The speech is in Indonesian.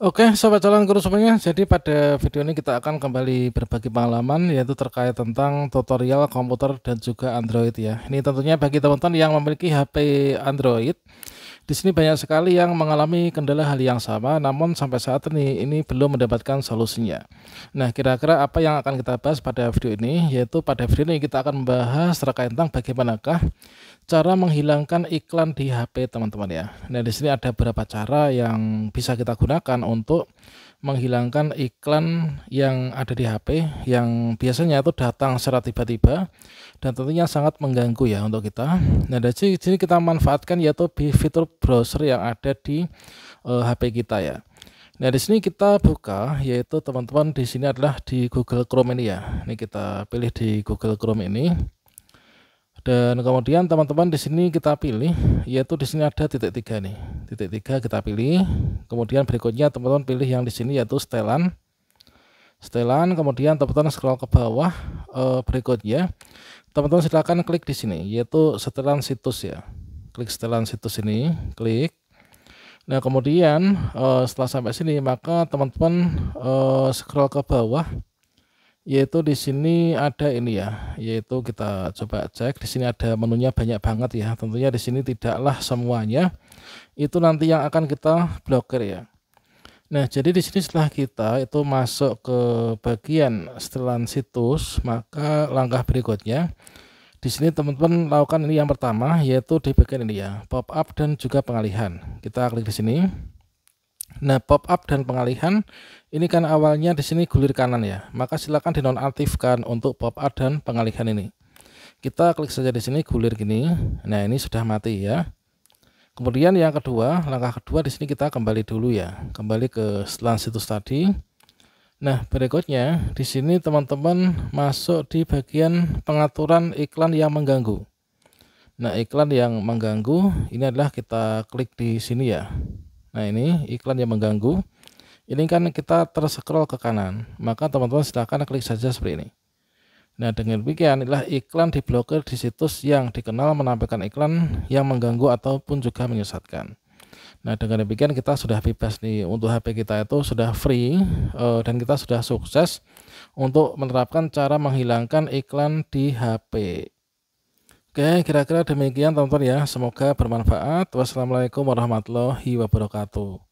Oke, sobat calon guru semuanya. Jadi pada video ini kita akan kembali berbagi pengalaman yaitu terkait tentang tutorial komputer dan juga Android ya. Ini tentunya bagi teman-teman yang memiliki HP Android di sini banyak sekali yang mengalami kendala hal yang sama, namun sampai saat ini ini belum mendapatkan solusinya. Nah, kira-kira apa yang akan kita bahas pada video ini? Yaitu pada video ini kita akan membahas terkait tentang bagaimanakah cara menghilangkan iklan di HP teman-teman ya. Nah, di sini ada beberapa cara yang bisa kita gunakan untuk menghilangkan iklan yang ada di HP yang biasanya itu datang secara tiba-tiba dan tentunya sangat mengganggu ya untuk kita. Nah, dari sini kita manfaatkan yaitu fitur browser yang ada di uh, eh, HP kita ya. Nah, di sini kita buka yaitu teman-teman di sini adalah di Google Chrome ini ya. Ini kita pilih di Google Chrome ini. Dan kemudian teman-teman di sini kita pilih, yaitu di sini ada titik tiga nih. Titik tiga kita pilih. Kemudian berikutnya teman-teman pilih yang di sini yaitu setelan. Setelan, kemudian teman-teman scroll ke bawah. E, berikutnya, teman-teman silakan klik di sini, yaitu setelan situs ya. Klik setelan situs ini, klik. Nah kemudian e, setelah sampai sini, maka teman-teman e, scroll ke bawah yaitu di sini ada ini ya, yaitu kita coba cek di sini ada menunya banyak banget ya. Tentunya di sini tidaklah semuanya. Itu nanti yang akan kita blokir ya. Nah, jadi di sini setelah kita itu masuk ke bagian setelan situs, maka langkah berikutnya di sini teman-teman lakukan ini yang pertama yaitu di bagian ini ya, pop up dan juga pengalihan. Kita klik di sini. Nah, pop up dan pengalihan ini kan awalnya di sini gulir kanan ya. Maka silakan dinonaktifkan untuk pop up dan pengalihan ini. Kita klik saja di sini gulir gini. Nah, ini sudah mati ya. Kemudian yang kedua, langkah kedua di sini kita kembali dulu ya. Kembali ke setelan situs tadi. Nah, berikutnya di sini teman-teman masuk di bagian pengaturan iklan yang mengganggu. Nah, iklan yang mengganggu ini adalah kita klik di sini ya. Nah ini iklan yang mengganggu. Ini kan kita terscroll ke kanan. Maka teman-teman silahkan klik saja seperti ini. Nah dengan demikian inilah iklan diblokir di situs yang dikenal menampilkan iklan yang mengganggu ataupun juga menyesatkan. Nah dengan demikian kita sudah bebas nih untuk HP kita itu sudah free eh, dan kita sudah sukses untuk menerapkan cara menghilangkan iklan di HP. Oke, kira-kira demikian teman-teman ya. Semoga bermanfaat. Wassalamualaikum warahmatullahi wabarakatuh.